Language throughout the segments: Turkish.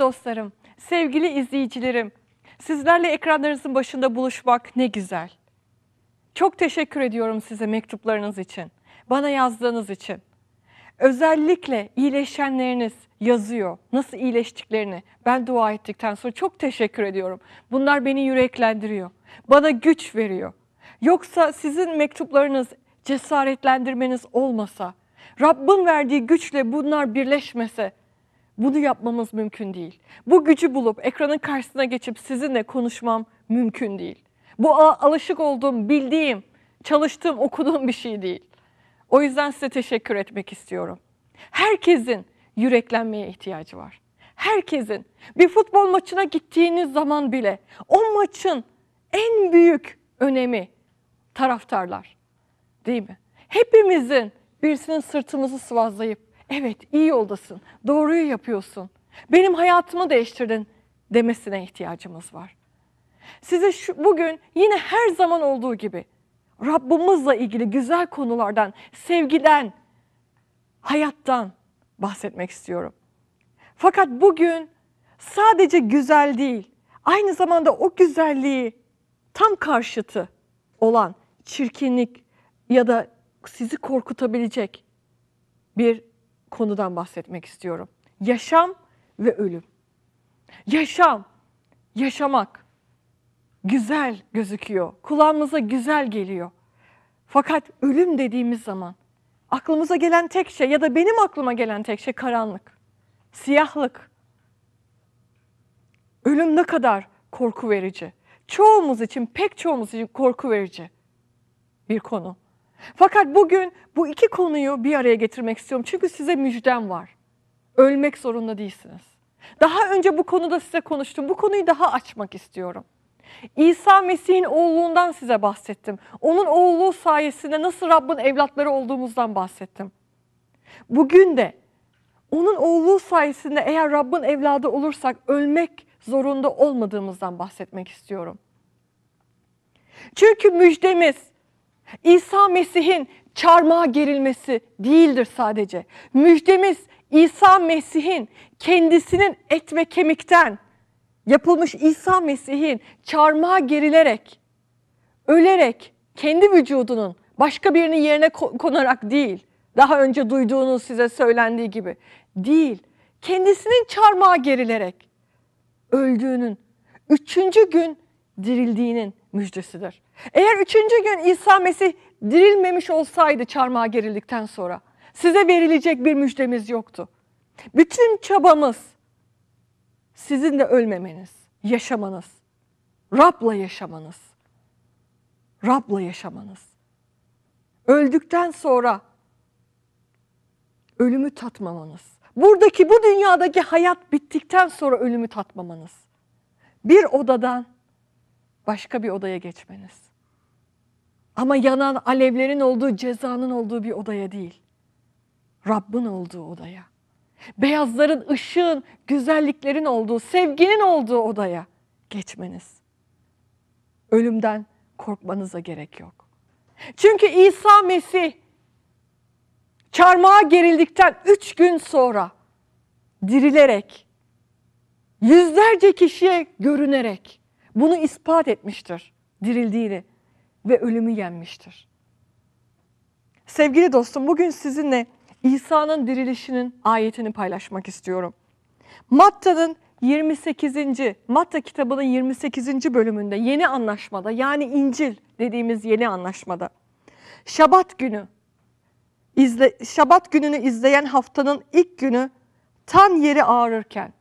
dostlarım, sevgili izleyicilerim, sizlerle ekranlarınızın başında buluşmak ne güzel. Çok teşekkür ediyorum size mektuplarınız için, bana yazdığınız için. Özellikle iyileşenleriniz yazıyor, nasıl iyileştiklerini ben dua ettikten sonra çok teşekkür ediyorum. Bunlar beni yüreklendiriyor, bana güç veriyor. Yoksa sizin mektuplarınız cesaretlendirmeniz olmasa, Rabbin verdiği güçle bunlar birleşmese bunu yapmamız mümkün değil. Bu gücü bulup ekranın karşısına geçip sizinle konuşmam mümkün değil. Bu alışık olduğum, bildiğim, çalıştığım, okuduğum bir şey değil. O yüzden size teşekkür etmek istiyorum. Herkesin yüreklenmeye ihtiyacı var. Herkesin bir futbol maçına gittiğiniz zaman bile o maçın en büyük önemi taraftarlar. Değil mi? Hepimizin birisinin sırtımızı sıvazlayıp evet iyi yoldasın, doğruyu yapıyorsun, benim hayatımı değiştirdin demesine ihtiyacımız var. Size şu, bugün yine her zaman olduğu gibi Rabbimizle ilgili güzel konulardan, sevgiden, hayattan bahsetmek istiyorum. Fakat bugün sadece güzel değil, aynı zamanda o güzelliği tam karşıtı olan çirkinlik ya da sizi korkutabilecek bir konudan bahsetmek istiyorum. Yaşam ve ölüm. Yaşam, yaşamak güzel gözüküyor. Kulağımıza güzel geliyor. Fakat ölüm dediğimiz zaman aklımıza gelen tek şey ya da benim aklıma gelen tek şey karanlık, siyahlık. Ölüm ne kadar korku verici. Çoğumuz için, pek çoğumuz için korku verici bir konu. Fakat bugün bu iki konuyu bir araya getirmek istiyorum. Çünkü size müjdem var. Ölmek zorunda değilsiniz. Daha önce bu konuda size konuştum. Bu konuyu daha açmak istiyorum. İsa Mesih'in oğulluğundan size bahsettim. Onun oğulluğu sayesinde nasıl Rabbin evlatları olduğumuzdan bahsettim. Bugün de onun oğulluğu sayesinde eğer Rabbin evladı olursak ölmek zorunda olmadığımızdan bahsetmek istiyorum. Çünkü müjdemiz İsa Mesih'in çarmıha gerilmesi değildir sadece. Müjdemiz İsa Mesih'in kendisinin et ve kemikten yapılmış İsa Mesih'in çarmıha gerilerek, ölerek kendi vücudunun başka birinin yerine konarak değil, daha önce duyduğunuz size söylendiği gibi değil, kendisinin çarmıha gerilerek öldüğünün, üçüncü gün dirildiğinin müjdesidir. Eğer üçüncü gün İsa Mesih dirilmemiş olsaydı çarmıha gerildikten sonra size verilecek bir müjdemiz yoktu. Bütün çabamız sizin de ölmemeniz, yaşamanız, Rab'la yaşamanız, Rab'la yaşamanız. Öldükten sonra ölümü tatmamanız. Buradaki bu dünyadaki hayat bittikten sonra ölümü tatmamanız. Bir odadan başka bir odaya geçmeniz. Ama yanan alevlerin olduğu, cezanın olduğu bir odaya değil. Rabbin olduğu odaya. Beyazların, ışığın, güzelliklerin olduğu, sevginin olduğu odaya geçmeniz. Ölümden korkmanıza gerek yok. Çünkü İsa Mesih çarmıha gerildikten üç gün sonra dirilerek, yüzlerce kişiye görünerek bunu ispat etmiştir dirildiğini ve ölümü yenmiştir. Sevgili dostum bugün sizinle İsa'nın dirilişinin ayetini paylaşmak istiyorum. Matta'nın 28. Matta kitabının 28. bölümünde yeni anlaşmada yani İncil dediğimiz yeni anlaşmada Şabat günü izle, Şabat gününü izleyen haftanın ilk günü tan yeri ağrırken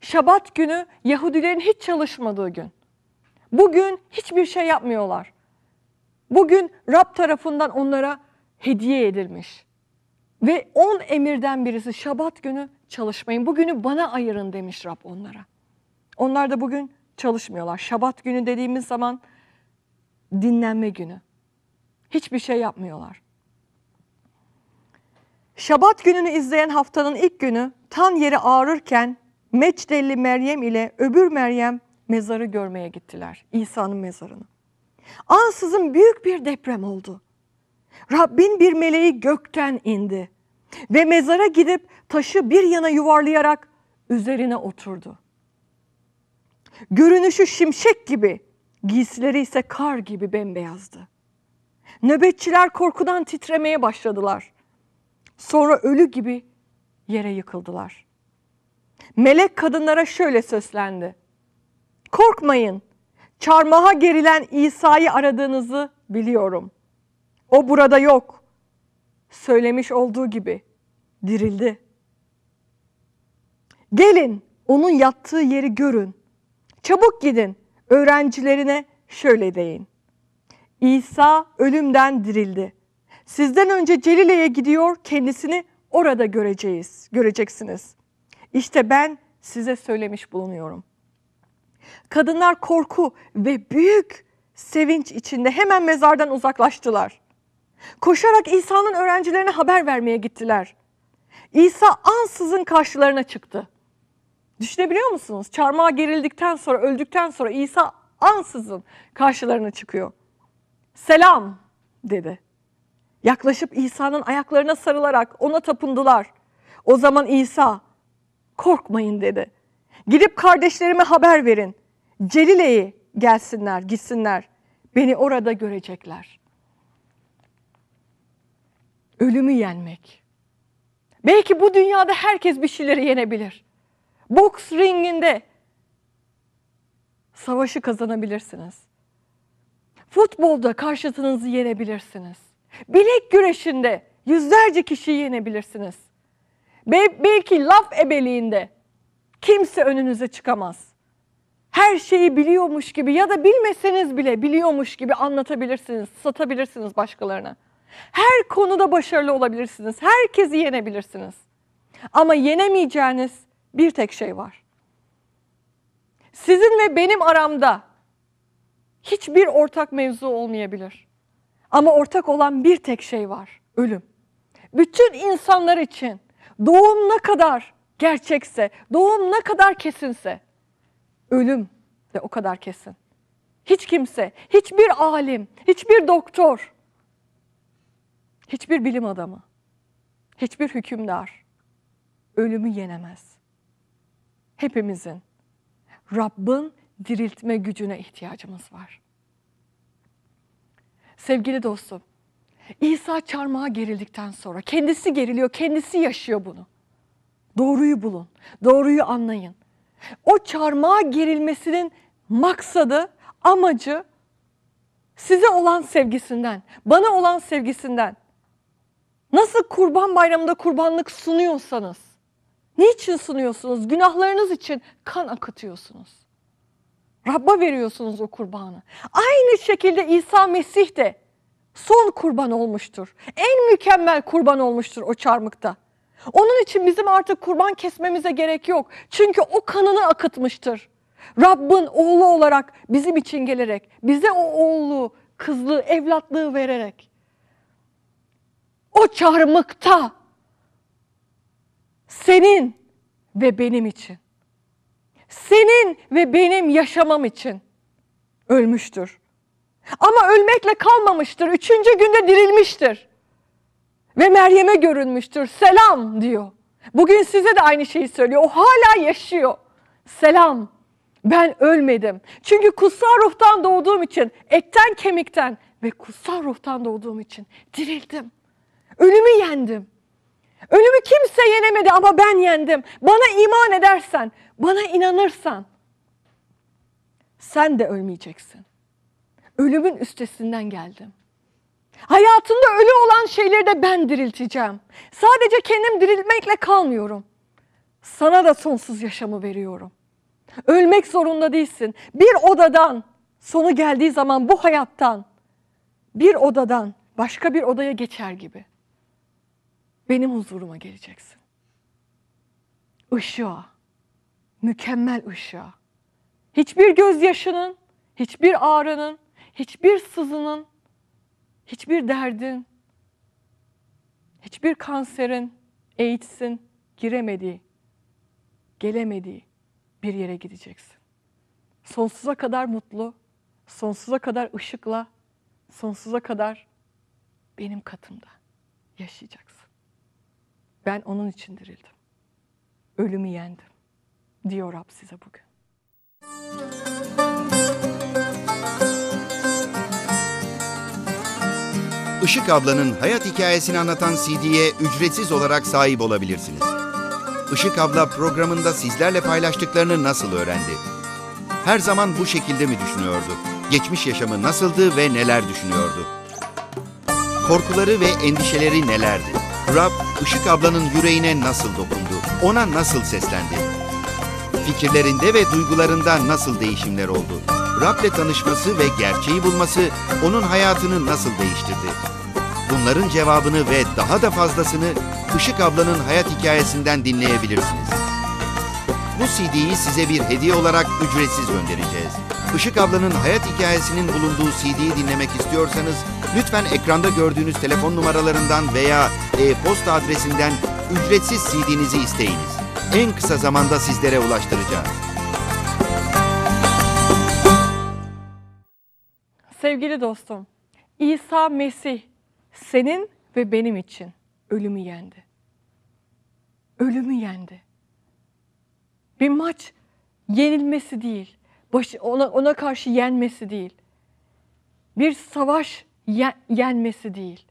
Şabat günü Yahudilerin hiç çalışmadığı gün. Bugün hiçbir şey yapmıyorlar. Bugün Rab tarafından onlara hediye edilmiş. Ve on emirden birisi şabat günü çalışmayın. Bugünü bana ayırın demiş Rab onlara. Onlar da bugün çalışmıyorlar. Şabat günü dediğimiz zaman dinlenme günü. Hiçbir şey yapmıyorlar. Şabat gününü izleyen haftanın ilk günü tan yeri ağrırken Meçdelli Meryem ile öbür Meryem mezarı görmeye gittiler. İsa'nın mezarını. Ansızın büyük bir deprem oldu. Rabbin bir meleği gökten indi ve mezara gidip taşı bir yana yuvarlayarak üzerine oturdu. Görünüşü şimşek gibi, giysileri ise kar gibi bembeyazdı. Nöbetçiler korkudan titremeye başladılar. Sonra ölü gibi yere yıkıldılar. Melek kadınlara şöyle seslendi. Korkmayın, Çarmıha gerilen İsa'yı aradığınızı biliyorum. O burada yok. Söylemiş olduğu gibi dirildi. Gelin onun yattığı yeri görün. Çabuk gidin öğrencilerine şöyle deyin. İsa ölümden dirildi. Sizden önce Celile'ye gidiyor, kendisini orada göreceğiz, göreceksiniz. İşte ben size söylemiş bulunuyorum.'' Kadınlar korku ve büyük sevinç içinde hemen mezardan uzaklaştılar. Koşarak İsa'nın öğrencilerine haber vermeye gittiler. İsa ansızın karşılarına çıktı. Düşünebiliyor musunuz? Çarmıha gerildikten sonra, öldükten sonra İsa ansızın karşılarına çıkıyor. Selam dedi. Yaklaşıp İsa'nın ayaklarına sarılarak ona tapındılar. O zaman İsa korkmayın dedi. Gidip kardeşlerime haber verin. Celile'yi gelsinler, gitsinler. Beni orada görecekler. Ölümü yenmek. Belki bu dünyada herkes bir şeyleri yenebilir. Boks ringinde savaşı kazanabilirsiniz. Futbolda karşıtınızı yenebilirsiniz. Bilek güreşinde yüzlerce kişiyi yenebilirsiniz. Be belki laf ebeliğinde kimse önünüze çıkamaz. Her şeyi biliyormuş gibi ya da bilmeseniz bile biliyormuş gibi anlatabilirsiniz, satabilirsiniz başkalarına. Her konuda başarılı olabilirsiniz. Herkesi yenebilirsiniz. Ama yenemeyeceğiniz bir tek şey var. Sizin ve benim aramda hiçbir ortak mevzu olmayabilir. Ama ortak olan bir tek şey var. Ölüm. Bütün insanlar için doğumuna kadar gerçekse, doğum ne kadar kesinse ölüm de o kadar kesin. Hiç kimse, hiçbir alim, hiçbir doktor, hiçbir bilim adamı, hiçbir hükümdar ölümü yenemez. Hepimizin Rabb'in diriltme gücüne ihtiyacımız var. Sevgili dostum, İsa çarmıha gerildikten sonra kendisi geriliyor, kendisi yaşıyor bunu. Doğruyu bulun, doğruyu anlayın. O çarmıha gerilmesinin maksadı, amacı size olan sevgisinden, bana olan sevgisinden. Nasıl kurban bayramında kurbanlık sunuyorsanız, niçin sunuyorsunuz? Günahlarınız için kan akıtıyorsunuz. Rabb'a veriyorsunuz o kurbanı. Aynı şekilde İsa Mesih de son kurban olmuştur. En mükemmel kurban olmuştur o çarmıkta. Onun için bizim artık kurban kesmemize gerek yok. Çünkü o kanını akıtmıştır. Rabbin oğlu olarak bizim için gelerek, bize o oğlu, kızlığı, evlatlığı vererek. O çarmıkta senin ve benim için. Senin ve benim yaşamam için ölmüştür. Ama ölmekle kalmamıştır. Üçüncü günde dirilmiştir ve Meryem'e görünmüştür. Selam diyor. Bugün size de aynı şeyi söylüyor. O hala yaşıyor. Selam. Ben ölmedim. Çünkü kutsal ruhtan doğduğum için, etten kemikten ve kutsal ruhtan doğduğum için dirildim. Ölümü yendim. Ölümü kimse yenemedi ama ben yendim. Bana iman edersen, bana inanırsan sen de ölmeyeceksin. Ölümün üstesinden geldim. Hayatında ölü olan şeyleri de ben dirilteceğim. Sadece kendim dirilmekle kalmıyorum. Sana da sonsuz yaşamı veriyorum. Ölmek zorunda değilsin. Bir odadan, sonu geldiği zaman bu hayattan, bir odadan başka bir odaya geçer gibi. Benim huzuruma geleceksin. Işığa, mükemmel ışığa. Hiçbir gözyaşının, hiçbir ağrının, hiçbir sızının, hiçbir derdin, hiçbir kanserin, AIDS'in giremediği, gelemediği bir yere gideceksin. Sonsuza kadar mutlu, sonsuza kadar ışıkla, sonsuza kadar benim katımda yaşayacaksın. Ben onun için dirildim. Ölümü yendim diyor Rab size bugün. Müzik Işık ablanın hayat hikayesini anlatan CD'ye ücretsiz olarak sahip olabilirsiniz. Işık abla programında sizlerle paylaştıklarını nasıl öğrendi? Her zaman bu şekilde mi düşünüyordu? Geçmiş yaşamı nasıldı ve neler düşünüyordu? Korkuları ve endişeleri nelerdi? Rab, Işık ablanın yüreğine nasıl dokundu? Ona nasıl seslendi? Fikirlerinde ve duygularında nasıl değişimler oldu? Rab'le tanışması ve gerçeği bulması onun hayatını nasıl değiştirdi? Bunların cevabını ve daha da fazlasını Işık ablanın hayat hikayesinden dinleyebilirsiniz. Bu CD'yi size bir hediye olarak ücretsiz göndereceğiz. Işık ablanın hayat hikayesinin bulunduğu CD'yi dinlemek istiyorsanız lütfen ekranda gördüğünüz telefon numaralarından veya e-posta adresinden ücretsiz CD'nizi isteyiniz. En kısa zamanda sizlere ulaştıracağız. Sevgili dostum, İsa Mesih senin ve benim için ölümü yendi. Ölümü yendi. Bir maç yenilmesi değil, başı, ona, ona karşı yenmesi değil. Bir savaş ye, yenmesi değil.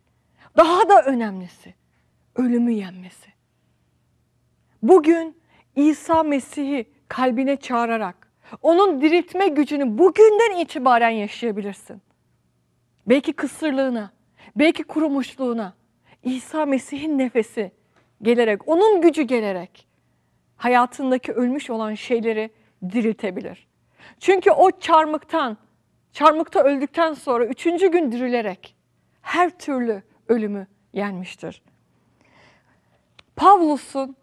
Daha da önemlisi ölümü yenmesi. Bugün İsa Mesih'i kalbine çağırarak onun diriltme gücünü bugünden itibaren yaşayabilirsin. Belki kısırlığına, belki kurumuşluğuna, İsa Mesih'in nefesi gelerek, onun gücü gelerek hayatındaki ölmüş olan şeyleri diriltebilir. Çünkü o çarmıktan, çarmıkta öldükten sonra üçüncü gün dirilerek her türlü ölümü yenmiştir. Pavlus'un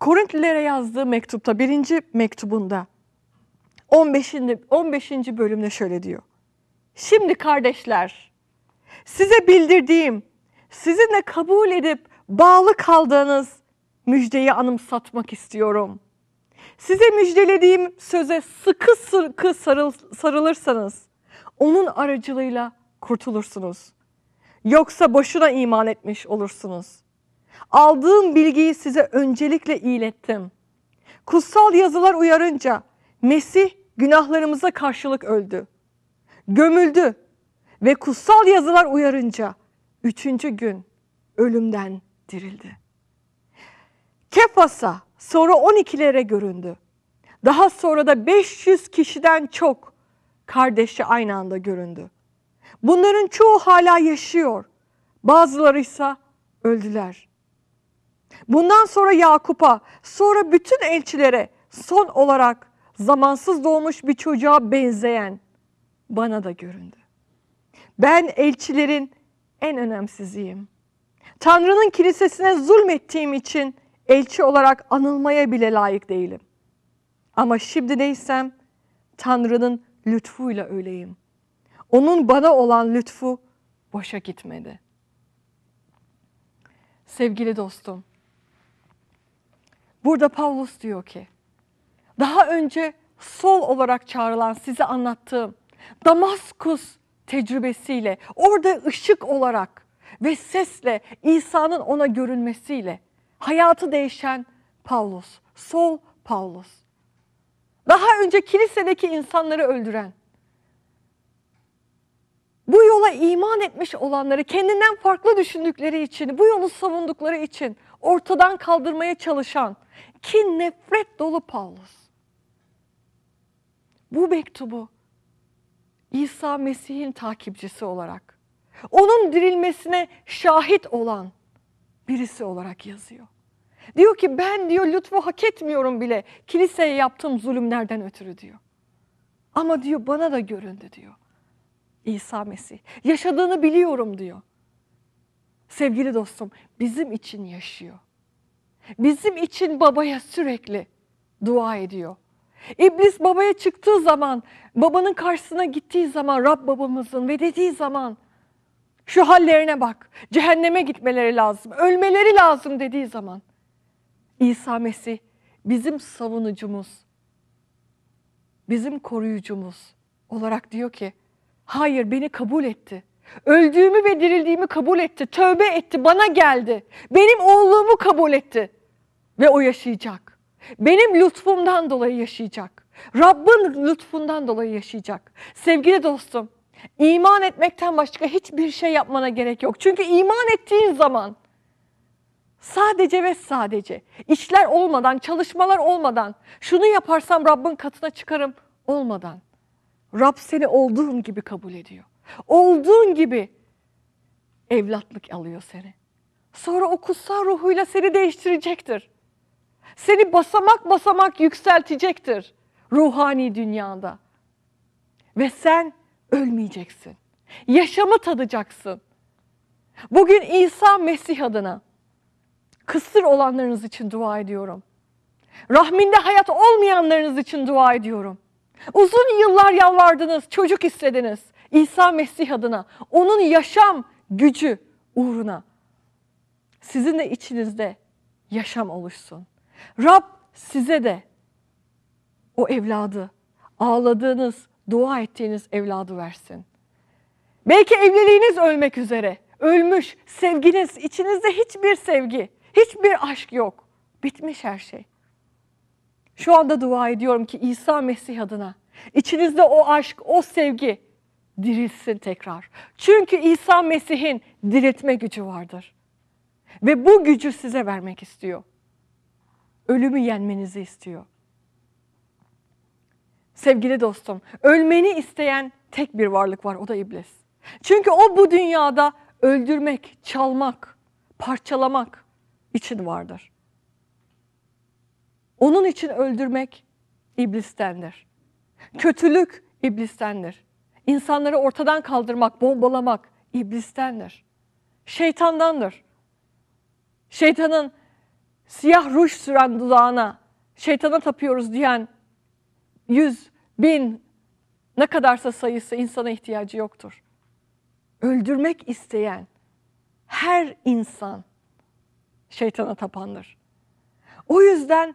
Korintlilere yazdığı mektupta, birinci mektubunda 15. 15. bölümde şöyle diyor. Şimdi kardeşler size bildirdiğim, sizinle kabul edip bağlı kaldığınız müjdeyi anımsatmak istiyorum. Size müjdelediğim söze sıkı sıkı sarıl, sarılırsanız onun aracılığıyla kurtulursunuz. Yoksa boşuna iman etmiş olursunuz. Aldığım bilgiyi size öncelikle ilettim. Kutsal yazılar uyarınca Mesih günahlarımıza karşılık öldü. Gömüldü ve kutsal yazılar uyarınca üçüncü gün ölümden dirildi. Kefas'a sonra 12'lere göründü. Daha sonra da 500 kişiden çok kardeşi aynı anda göründü. Bunların çoğu hala yaşıyor. Bazıları ise öldüler. Bundan sonra Yakup'a, sonra bütün elçilere son olarak zamansız doğmuş bir çocuğa benzeyen bana da göründü. Ben elçilerin en önemsiziyim. Tanrı'nın kilisesine zulmettiğim için elçi olarak anılmaya bile layık değilim. Ama şimdi neysem Tanrı'nın lütfuyla öleyim. Onun bana olan lütfu boşa gitmedi. Sevgili dostum, burada Pavlus diyor ki, daha önce sol olarak çağrılan size anlattığım Damaskus tecrübesiyle orada ışık olarak ve sesle İsa'nın ona görünmesiyle hayatı değişen Paulus, sol Paulus. Daha önce kilisedeki insanları öldüren, bu yola iman etmiş olanları kendinden farklı düşündükleri için, bu yolu savundukları için ortadan kaldırmaya çalışan kin nefret dolu Paulus bu mektubu İsa Mesih'in takipçisi olarak, onun dirilmesine şahit olan birisi olarak yazıyor. Diyor ki ben diyor lütfu hak etmiyorum bile kiliseye yaptığım zulümlerden ötürü diyor. Ama diyor bana da göründü diyor. İsa Mesih. Yaşadığını biliyorum diyor. Sevgili dostum bizim için yaşıyor. Bizim için babaya sürekli dua ediyor. İblis babaya çıktığı zaman, babanın karşısına gittiği zaman Rab babamızın ve dediği zaman şu hallerine bak, cehenneme gitmeleri lazım, ölmeleri lazım dediği zaman İsa Mesih bizim savunucumuz, bizim koruyucumuz olarak diyor ki hayır beni kabul etti. Öldüğümü ve dirildiğimi kabul etti. Tövbe etti, bana geldi. Benim oğlumu kabul etti ve o yaşayacak. Benim lütfumdan dolayı yaşayacak. Rabbin lütfundan dolayı yaşayacak. Sevgili dostum, iman etmekten başka hiçbir şey yapmana gerek yok. Çünkü iman ettiğin zaman sadece ve sadece işler olmadan, çalışmalar olmadan, şunu yaparsam Rabbin katına çıkarım olmadan Rab seni olduğun gibi kabul ediyor. Olduğun gibi evlatlık alıyor seni. Sonra o kutsal ruhuyla seni değiştirecektir. Seni basamak basamak yükseltecektir ruhani dünyada. Ve sen ölmeyeceksin. Yaşamı tadacaksın. Bugün İsa Mesih adına kısır olanlarınız için dua ediyorum. Rahminde hayat olmayanlarınız için dua ediyorum. Uzun yıllar yalvardınız, çocuk istediniz. İsa Mesih adına, onun yaşam gücü uğruna. Sizin de içinizde yaşam oluşsun. Rab size de o evladı, ağladığınız, dua ettiğiniz evladı versin. Belki evliliğiniz ölmek üzere, ölmüş, sevginiz, içinizde hiçbir sevgi, hiçbir aşk yok. Bitmiş her şey. Şu anda dua ediyorum ki İsa Mesih adına içinizde o aşk, o sevgi dirilsin tekrar. Çünkü İsa Mesih'in diriltme gücü vardır. Ve bu gücü size vermek istiyor ölümü yenmenizi istiyor. Sevgili dostum, ölmeni isteyen tek bir varlık var, o da iblis. Çünkü o bu dünyada öldürmek, çalmak, parçalamak için vardır. Onun için öldürmek iblistendir. Kötülük iblistendir. İnsanları ortadan kaldırmak, bombalamak iblistendir. Şeytandandır. Şeytanın siyah ruj süren dudağına şeytana tapıyoruz diyen yüz, bin ne kadarsa sayısı insana ihtiyacı yoktur. Öldürmek isteyen her insan şeytana tapandır. O yüzden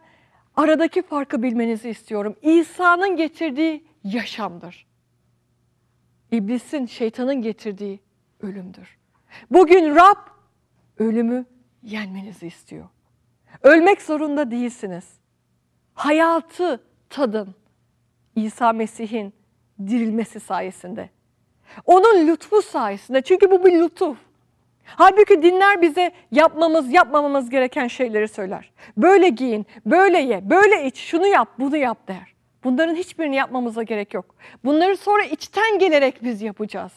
aradaki farkı bilmenizi istiyorum. İsa'nın getirdiği yaşamdır. İblisin, şeytanın getirdiği ölümdür. Bugün Rab ölümü yenmenizi istiyor. Ölmek zorunda değilsiniz. Hayatı tadın. İsa Mesih'in dirilmesi sayesinde. Onun lütfu sayesinde. Çünkü bu bir lütuf. Halbuki dinler bize yapmamız, yapmamamız gereken şeyleri söyler. Böyle giyin, böyle ye, böyle iç, şunu yap, bunu yap der. Bunların hiçbirini yapmamıza gerek yok. Bunları sonra içten gelerek biz yapacağız.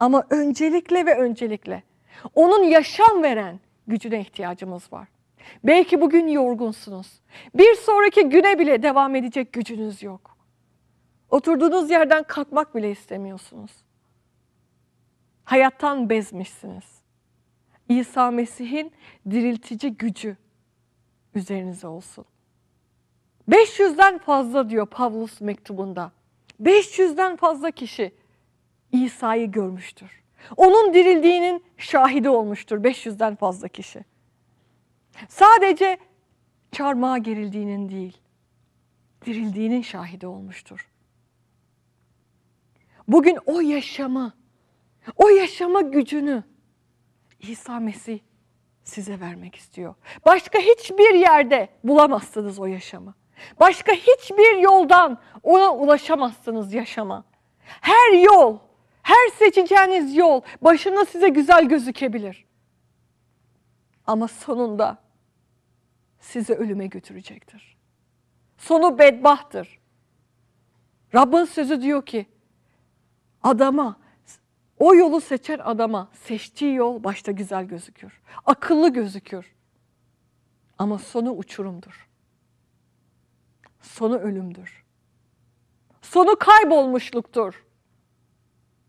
Ama öncelikle ve öncelikle onun yaşam veren gücüne ihtiyacımız var. Belki bugün yorgunsunuz. Bir sonraki güne bile devam edecek gücünüz yok. Oturduğunuz yerden kalkmak bile istemiyorsunuz. Hayattan bezmişsiniz. İsa Mesih'in diriltici gücü üzerinize olsun. 500'den fazla diyor Pavlus mektubunda. 500'den fazla kişi İsa'yı görmüştür. Onun dirildiğinin şahidi olmuştur 500'den fazla kişi. Sadece çarmıha gerildiğinin değil, dirildiğinin şahidi olmuştur. Bugün o yaşamı, o yaşama gücünü İsa Mesih size vermek istiyor. Başka hiçbir yerde bulamazsınız o yaşamı. Başka hiçbir yoldan ona ulaşamazsınız yaşama. Her yol, her seçeceğiniz yol başında size güzel gözükebilir. Ama sonunda sizi ölüme götürecektir. Sonu bedbahtır. Rabbin sözü diyor ki adama o yolu seçen adama seçtiği yol başta güzel gözükür. Akıllı gözükür. Ama sonu uçurumdur. Sonu ölümdür. Sonu kaybolmuşluktur.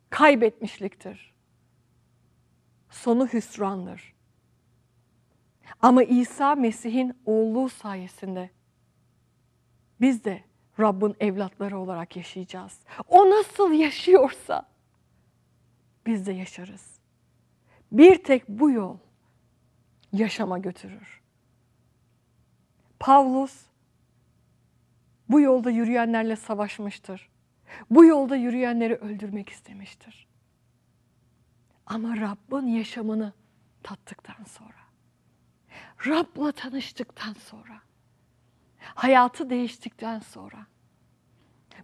Kaybetmişliktir. Sonu hüsrandır. Ama İsa Mesih'in oğlu sayesinde biz de Rabbin evlatları olarak yaşayacağız. O nasıl yaşıyorsa biz de yaşarız. Bir tek bu yol yaşama götürür. Pavlus bu yolda yürüyenlerle savaşmıştır. Bu yolda yürüyenleri öldürmek istemiştir. Ama Rabbin yaşamını tattıktan sonra Rab'la tanıştıktan sonra, hayatı değiştikten sonra,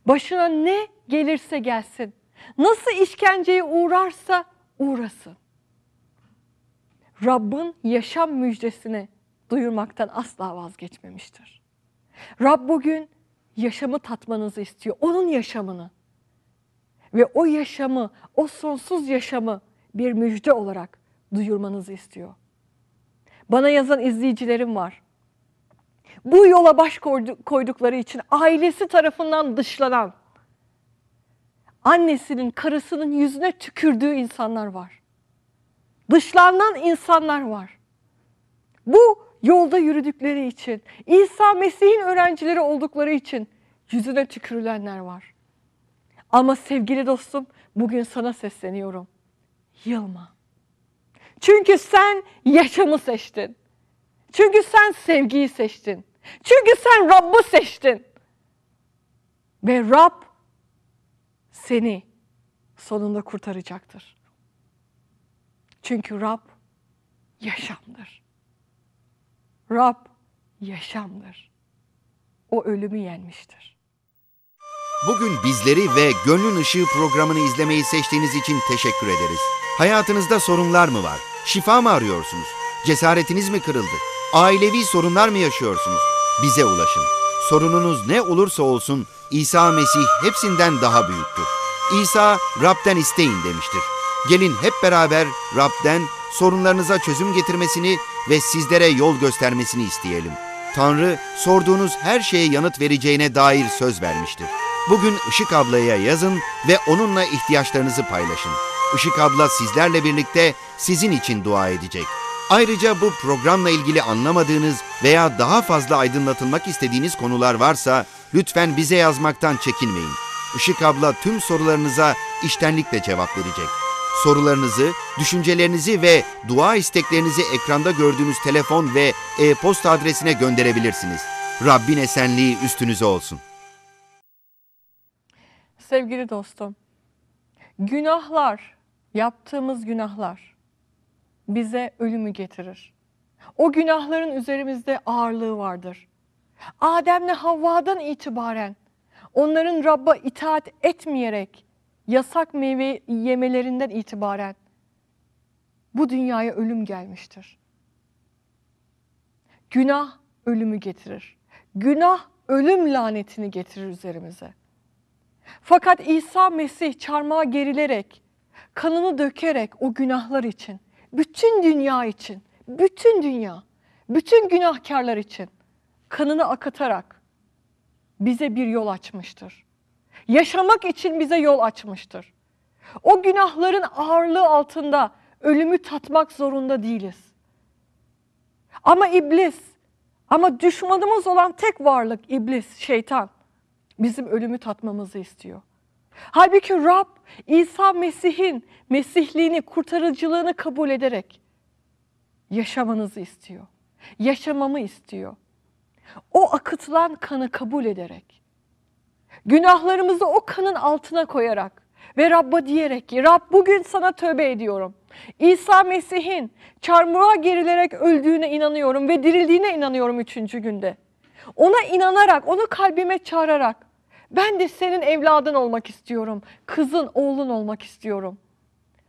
başına ne gelirse gelsin, nasıl işkenceye uğrarsa uğrasın. Rabb'in yaşam müjdesini duyurmaktan asla vazgeçmemiştir. Rab bugün yaşamı tatmanızı istiyor, onun yaşamını. Ve o yaşamı, o sonsuz yaşamı bir müjde olarak duyurmanızı istiyor. Bana yazan izleyicilerim var. Bu yola baş koydukları için ailesi tarafından dışlanan, annesinin, karısının yüzüne tükürdüğü insanlar var. Dışlanan insanlar var. Bu yolda yürüdükleri için, İsa Mesih'in öğrencileri oldukları için yüzüne tükürülenler var. Ama sevgili dostum bugün sana sesleniyorum. Yılma. Çünkü sen yaşamı seçtin. Çünkü sen sevgiyi seçtin. Çünkü sen Rabb'ı seçtin. Ve Rab seni sonunda kurtaracaktır. Çünkü Rab yaşamdır. Rab yaşamdır. O ölümü yenmiştir. Bugün bizleri ve Gönlün Işığı programını izlemeyi seçtiğiniz için teşekkür ederiz. Hayatınızda sorunlar mı var? Şifa mı arıyorsunuz? Cesaretiniz mi kırıldı? Ailevi sorunlar mı yaşıyorsunuz? Bize ulaşın. Sorununuz ne olursa olsun İsa Mesih hepsinden daha büyüktür. İsa Rab'den isteyin demiştir. Gelin hep beraber Rab'den sorunlarınıza çözüm getirmesini ve sizlere yol göstermesini isteyelim. Tanrı sorduğunuz her şeye yanıt vereceğine dair söz vermiştir. Bugün Işık ablaya yazın ve onunla ihtiyaçlarınızı paylaşın. Işık abla sizlerle birlikte sizin için dua edecek. Ayrıca bu programla ilgili anlamadığınız veya daha fazla aydınlatılmak istediğiniz konular varsa lütfen bize yazmaktan çekinmeyin. Işık abla tüm sorularınıza iştenlikle cevap verecek. Sorularınızı, düşüncelerinizi ve dua isteklerinizi ekranda gördüğünüz telefon ve e-posta adresine gönderebilirsiniz. Rabbin esenliği üstünüze olsun. Sevgili dostum, günahlar yaptığımız günahlar bize ölümü getirir. O günahların üzerimizde ağırlığı vardır. Adem'le Havva'dan itibaren onların Rabb'a itaat etmeyerek yasak meyve yemelerinden itibaren bu dünyaya ölüm gelmiştir. Günah ölümü getirir. Günah ölüm lanetini getirir üzerimize. Fakat İsa Mesih çarmıha gerilerek kanını dökerek o günahlar için, bütün dünya için, bütün dünya, bütün günahkarlar için kanını akıtarak bize bir yol açmıştır. Yaşamak için bize yol açmıştır. O günahların ağırlığı altında ölümü tatmak zorunda değiliz. Ama iblis, ama düşmanımız olan tek varlık iblis, şeytan bizim ölümü tatmamızı istiyor. Halbuki Rab İsa Mesih'in Mesihliğini, kurtarıcılığını kabul ederek yaşamanızı istiyor. Yaşamamı istiyor. O akıtılan kanı kabul ederek, günahlarımızı o kanın altına koyarak ve Rabb'a diyerek ki Rab bugün sana tövbe ediyorum. İsa Mesih'in çarmıha gerilerek öldüğüne inanıyorum ve dirildiğine inanıyorum üçüncü günde. Ona inanarak, onu kalbime çağırarak ben de senin evladın olmak istiyorum. Kızın, oğlun olmak istiyorum.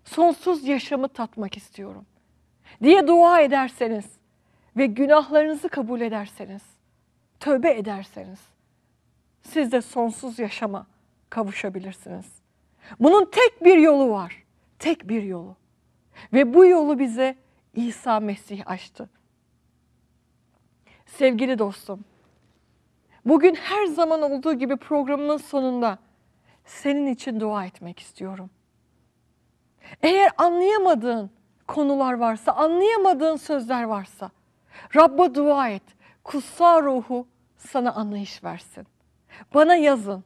Sonsuz yaşamı tatmak istiyorum." diye dua ederseniz ve günahlarınızı kabul ederseniz, tövbe ederseniz siz de sonsuz yaşama kavuşabilirsiniz. Bunun tek bir yolu var. Tek bir yolu. Ve bu yolu bize İsa Mesih açtı. Sevgili dostum, Bugün her zaman olduğu gibi programımın sonunda senin için dua etmek istiyorum. Eğer anlayamadığın konular varsa, anlayamadığın sözler varsa Rabb'a dua et. Kutsal ruhu sana anlayış versin. Bana yazın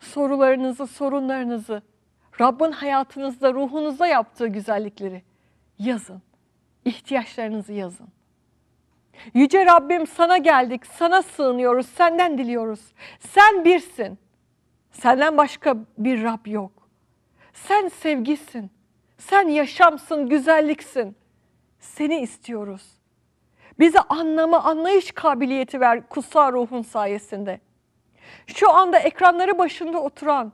sorularınızı, sorunlarınızı, Rabb'in hayatınızda, ruhunuzda yaptığı güzellikleri yazın. İhtiyaçlarınızı yazın. Yüce Rabbim sana geldik, sana sığınıyoruz, senden diliyoruz. Sen birsin. Senden başka bir Rab yok. Sen sevgisin. Sen yaşamsın, güzelliksin. Seni istiyoruz. Bize anlama, anlayış kabiliyeti ver kutsal ruhun sayesinde. Şu anda ekranları başında oturan,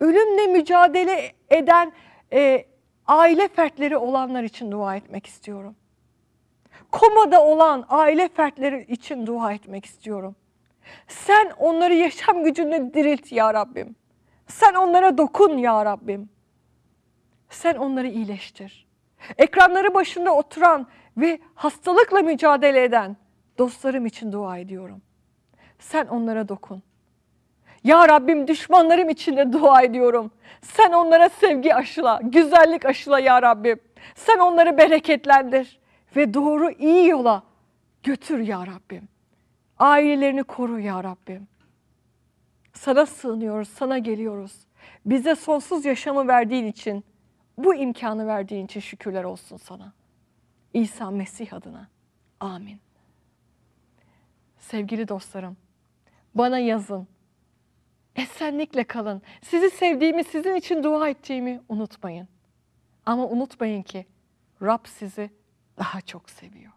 ölümle mücadele eden e, aile fertleri olanlar için dua etmek istiyorum komada olan aile fertleri için dua etmek istiyorum. Sen onları yaşam gücünle dirilt ya Rabbim. Sen onlara dokun ya Rabbim. Sen onları iyileştir. Ekranları başında oturan ve hastalıkla mücadele eden dostlarım için dua ediyorum. Sen onlara dokun. Ya Rabbim düşmanlarım için de dua ediyorum. Sen onlara sevgi aşıla, güzellik aşıla ya Rabbim. Sen onları bereketlendir ve doğru iyi yola götür ya Rabbim. Ailelerini koru ya Rabbim. Sana sığınıyoruz, sana geliyoruz. Bize sonsuz yaşamı verdiğin için, bu imkanı verdiğin için şükürler olsun sana. İsa Mesih adına. Amin. Sevgili dostlarım, bana yazın. Esenlikle kalın. Sizi sevdiğimi, sizin için dua ettiğimi unutmayın. Ama unutmayın ki Rab sizi daha çok seviyor.